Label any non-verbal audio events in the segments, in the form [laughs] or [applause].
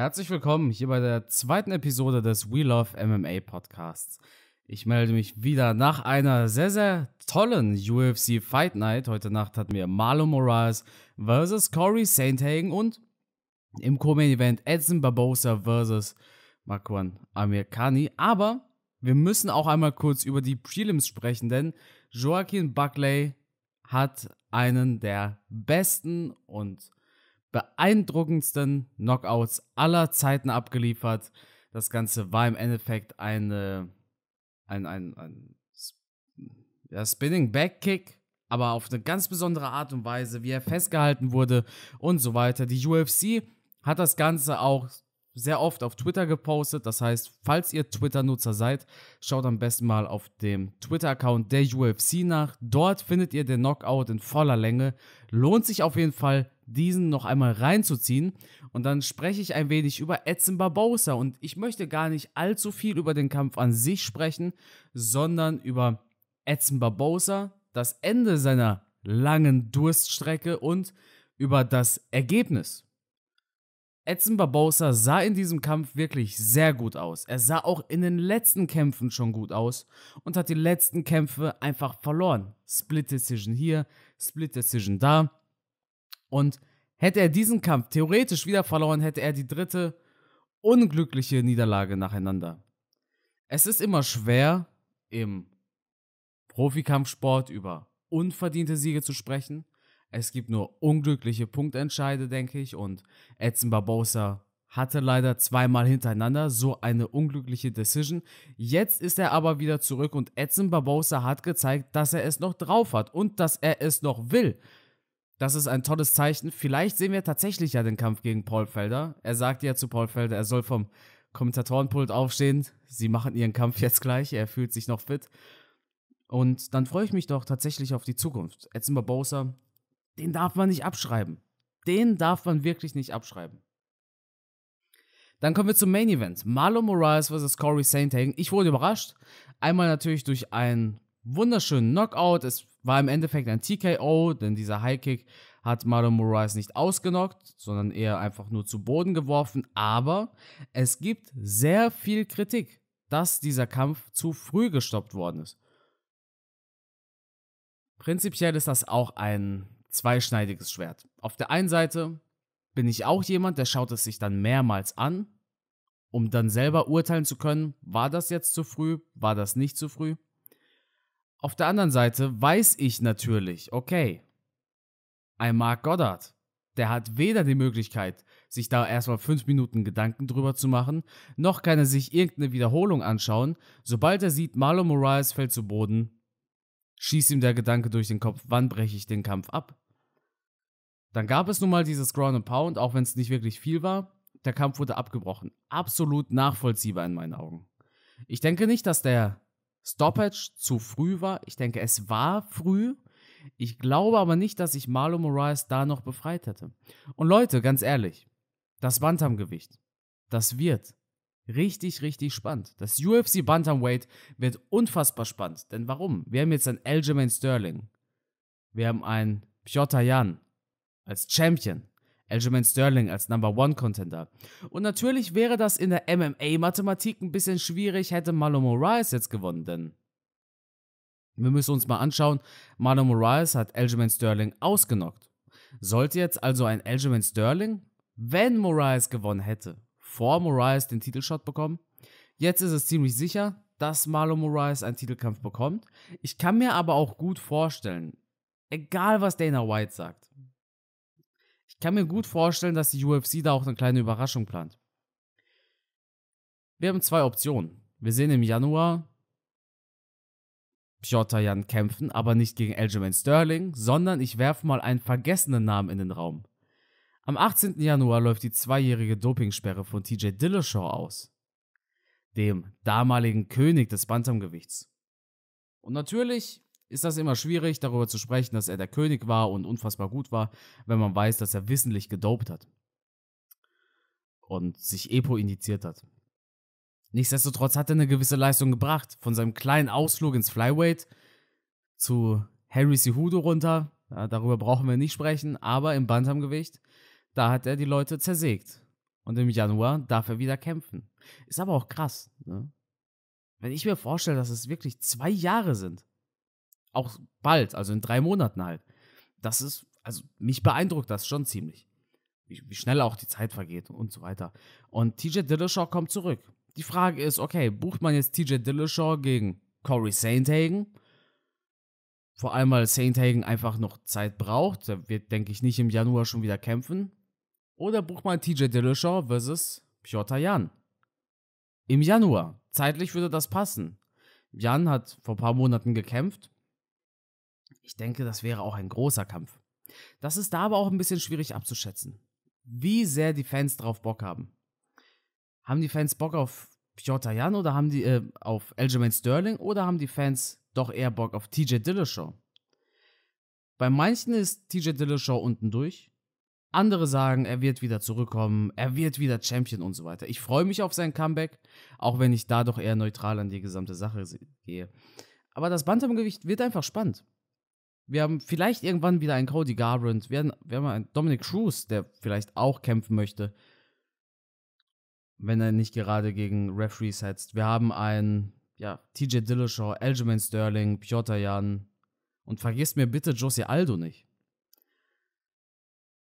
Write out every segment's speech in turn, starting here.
Herzlich willkommen hier bei der zweiten Episode des We Love MMA Podcasts. Ich melde mich wieder nach einer sehr, sehr tollen UFC Fight Night. Heute Nacht hatten wir Marlon Moraes versus Corey Sainthagen und im Co-Main-Event Edson Barbosa versus Marquan Amirkani. Aber wir müssen auch einmal kurz über die Prelims sprechen, denn Joaquin Buckley hat einen der besten und beeindruckendsten Knockouts aller Zeiten abgeliefert. Das Ganze war im Endeffekt eine, ein, ein, ein ja, Spinning Backkick, aber auf eine ganz besondere Art und Weise, wie er festgehalten wurde und so weiter. Die UFC hat das Ganze auch sehr oft auf Twitter gepostet. Das heißt, falls ihr Twitter-Nutzer seid, schaut am besten mal auf dem Twitter-Account der UFC nach. Dort findet ihr den Knockout in voller Länge. Lohnt sich auf jeden Fall diesen noch einmal reinzuziehen. Und dann spreche ich ein wenig über Edson Barbosa. Und ich möchte gar nicht allzu viel über den Kampf an sich sprechen, sondern über Edson Barbosa, das Ende seiner langen Durststrecke und über das Ergebnis. Edson Barbosa sah in diesem Kampf wirklich sehr gut aus. Er sah auch in den letzten Kämpfen schon gut aus und hat die letzten Kämpfe einfach verloren. Split Decision hier, Split Decision da. Und hätte er diesen Kampf theoretisch wieder verloren, hätte er die dritte unglückliche Niederlage nacheinander. Es ist immer schwer, im Profikampfsport über unverdiente Siege zu sprechen. Es gibt nur unglückliche Punktentscheide, denke ich, und Edson Barbosa hatte leider zweimal hintereinander so eine unglückliche Decision. Jetzt ist er aber wieder zurück und Edson Barbosa hat gezeigt, dass er es noch drauf hat und dass er es noch will. Das ist ein tolles Zeichen. Vielleicht sehen wir tatsächlich ja den Kampf gegen Paul Felder. Er sagt ja zu Paul Felder, er soll vom Kommentatorenpult aufstehen. Sie machen ihren Kampf jetzt gleich. Er fühlt sich noch fit. Und dann freue ich mich doch tatsächlich auf die Zukunft. Edson Bowser, den darf man nicht abschreiben. Den darf man wirklich nicht abschreiben. Dann kommen wir zum Main Event. Marlon Moraes vs. Corey Sainhagen. Ich wurde überrascht. Einmal natürlich durch einen wunderschönen Knockout. Es war im Endeffekt ein TKO, denn dieser High Kick hat Mario Moraes nicht ausgenockt, sondern eher einfach nur zu Boden geworfen. Aber es gibt sehr viel Kritik, dass dieser Kampf zu früh gestoppt worden ist. Prinzipiell ist das auch ein zweischneidiges Schwert. Auf der einen Seite bin ich auch jemand, der schaut es sich dann mehrmals an, um dann selber urteilen zu können, war das jetzt zu früh, war das nicht zu früh. Auf der anderen Seite weiß ich natürlich, okay, ein Mark Goddard, der hat weder die Möglichkeit, sich da erstmal fünf Minuten Gedanken drüber zu machen, noch kann er sich irgendeine Wiederholung anschauen. Sobald er sieht, Marlon Moraes fällt zu Boden, schießt ihm der Gedanke durch den Kopf, wann breche ich den Kampf ab? Dann gab es nun mal dieses Ground and Pound, auch wenn es nicht wirklich viel war. Der Kampf wurde abgebrochen. Absolut nachvollziehbar in meinen Augen. Ich denke nicht, dass der Stoppage zu früh war. Ich denke, es war früh. Ich glaube aber nicht, dass ich Marlon Moraes da noch befreit hätte. Und Leute, ganz ehrlich, das Bantamgewicht, das wird richtig, richtig spannend. Das UFC Bantamweight wird unfassbar spannend. Denn warum? Wir haben jetzt einen Aljamain Sterling. Wir haben einen Piotr Jan als Champion. Aljamain Sterling als Number One Contender. Und natürlich wäre das in der MMA-Mathematik ein bisschen schwierig, hätte Marlon Moraes jetzt gewonnen, denn wir müssen uns mal anschauen, Marlon Moraes hat Aljamain Sterling ausgenockt. Sollte jetzt also ein Aljamain Sterling, wenn Moraes gewonnen hätte, vor Moraes den Titelshot bekommen? Jetzt ist es ziemlich sicher, dass Marlon Moraes einen Titelkampf bekommt. Ich kann mir aber auch gut vorstellen, egal was Dana White sagt, kann mir gut vorstellen, dass die UFC da auch eine kleine Überraschung plant. Wir haben zwei Optionen. Wir sehen im Januar Piotr Jan kämpfen, aber nicht gegen Aljamain Sterling, sondern ich werfe mal einen vergessenen Namen in den Raum. Am 18. Januar läuft die zweijährige Dopingsperre von TJ Dillashaw aus, dem damaligen König des Bantamgewichts. Und natürlich ist das immer schwierig, darüber zu sprechen, dass er der König war und unfassbar gut war, wenn man weiß, dass er wissentlich gedopt hat und sich Epo indiziert hat. Nichtsdestotrotz hat er eine gewisse Leistung gebracht. Von seinem kleinen Ausflug ins Flyweight zu Harry Cejudo runter, ja, darüber brauchen wir nicht sprechen, aber im Bantamgewicht, da hat er die Leute zersägt. Und im Januar darf er wieder kämpfen. Ist aber auch krass. Ne? Wenn ich mir vorstelle, dass es wirklich zwei Jahre sind, auch bald, also in drei Monaten halt. Das ist, also mich beeindruckt das schon ziemlich. Wie, wie schnell auch die Zeit vergeht und so weiter. Und TJ Dillashaw kommt zurück. Die Frage ist, okay, bucht man jetzt TJ Dillashaw gegen Corey Sainthagen? Vor allem, weil Sainthagen einfach noch Zeit braucht. Der wird, denke ich, nicht im Januar schon wieder kämpfen. Oder bucht man TJ Dillashaw versus Piotr Jan? Im Januar. Zeitlich würde das passen. Jan hat vor ein paar Monaten gekämpft. Ich denke, das wäre auch ein großer Kampf. Das ist da aber auch ein bisschen schwierig abzuschätzen. Wie sehr die Fans drauf Bock haben. Haben die Fans Bock auf Piotr Jan oder haben die äh, auf Aljamain Sterling oder haben die Fans doch eher Bock auf TJ Dillashaw? Bei manchen ist TJ Dillashaw unten durch. Andere sagen, er wird wieder zurückkommen, er wird wieder Champion und so weiter. Ich freue mich auf sein Comeback, auch wenn ich da doch eher neutral an die gesamte Sache gehe. Aber das Bantamgewicht wird einfach spannend. Wir haben vielleicht irgendwann wieder einen Cody Garbrandt. Wir haben, wir haben einen Dominic Cruz, der vielleicht auch kämpfen möchte. Wenn er nicht gerade gegen Referees hetzt. Wir haben einen, ja, TJ Dillashaw, Aljamain Sterling, Piotr Jan. Und vergiss mir bitte Josie Aldo nicht.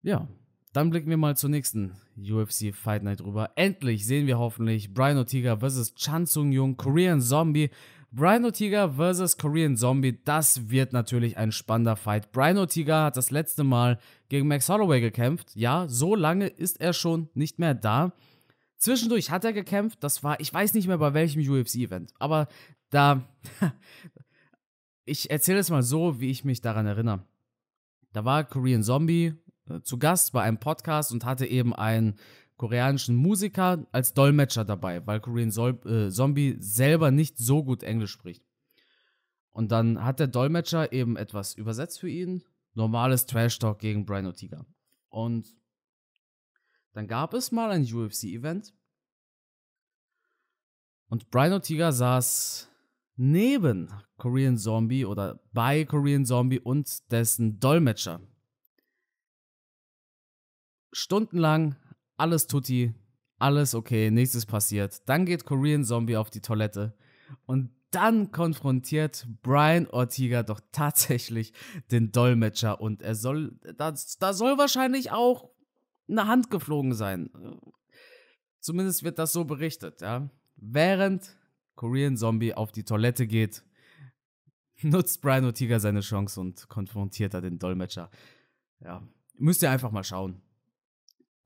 Ja, dann blicken wir mal zur nächsten UFC Fight Night rüber. Endlich sehen wir hoffentlich Brian Ortega vs. Chan Sung Jung, Korean Zombie Brian Ortega vs. Korean Zombie, das wird natürlich ein spannender Fight. Brian Ortega hat das letzte Mal gegen Max Holloway gekämpft. Ja, so lange ist er schon nicht mehr da. Zwischendurch hat er gekämpft, das war, ich weiß nicht mehr bei welchem UFC-Event, aber da, [laughs] ich erzähle es mal so, wie ich mich daran erinnere. Da war Korean Zombie äh, zu Gast bei einem Podcast und hatte eben ein koreanischen Musiker als Dolmetscher dabei, weil Korean Sol äh, Zombie selber nicht so gut Englisch spricht. Und dann hat der Dolmetscher eben etwas übersetzt für ihn. Normales Trash-Talk gegen Brian Ortega. Und dann gab es mal ein UFC-Event. Und Brian Ortega saß neben Korean Zombie oder bei Korean Zombie und dessen Dolmetscher. Stundenlang alles tutti, alles okay, nichts passiert. Dann geht Korean Zombie auf die Toilette und dann konfrontiert Brian Ortiga doch [laughs] tatsächlich den Dolmetscher und er soll, da, da soll wahrscheinlich auch eine Hand geflogen sein. Zumindest wird das so berichtet, ja. Während Korean Zombie auf die Toilette geht, [laughs] nutzt Brian Ortiga seine Chance und konfrontiert da den Dolmetscher. Ja, müsst ihr einfach mal schauen.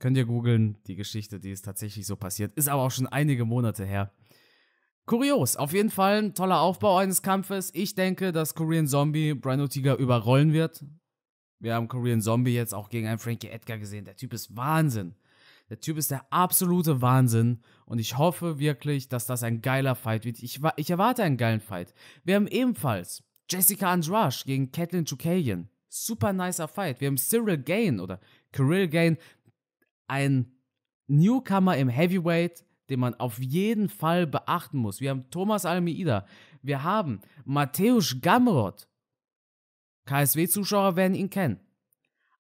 Könnt ihr googeln, die Geschichte, die ist tatsächlich so passiert. Ist aber auch schon einige Monate her. Kurios, auf jeden Fall ein toller Aufbau eines Kampfes. Ich denke, dass Korean Zombie Brian O'Tiger überrollen wird. Wir haben Korean Zombie jetzt auch gegen einen Frankie Edgar gesehen. Der Typ ist Wahnsinn. Der Typ ist der absolute Wahnsinn. Und ich hoffe wirklich, dass das ein geiler Fight wird. Ich, ich erwarte einen geilen Fight. Wir haben ebenfalls Jessica Andrasch gegen Catelyn Chukalian. Super nicer Fight. Wir haben Cyril Gain oder Kirill Gain ein Newcomer im Heavyweight, den man auf jeden Fall beachten muss. Wir haben Thomas Almeida, wir haben Mateusz Gamrot. KSW-Zuschauer werden ihn kennen.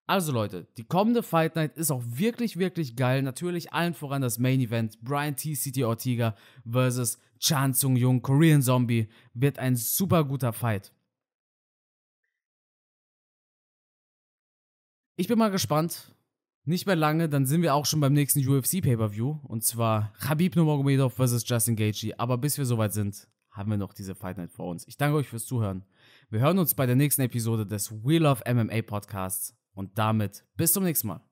Also Leute, die kommende Fight Night ist auch wirklich, wirklich geil. Natürlich allen voran das Main Event. Brian T. City Ortega versus Chan Sung Jung, Korean Zombie. Wird ein super guter Fight. Ich bin mal gespannt, nicht mehr lange, dann sind wir auch schon beim nächsten UFC Pay-Per-View. Und zwar Khabib Nurmagomedov vs. Justin Gaethje. Aber bis wir soweit sind, haben wir noch diese Fight Night vor uns. Ich danke euch fürs Zuhören. Wir hören uns bei der nächsten Episode des We Love MMA Podcasts. Und damit bis zum nächsten Mal.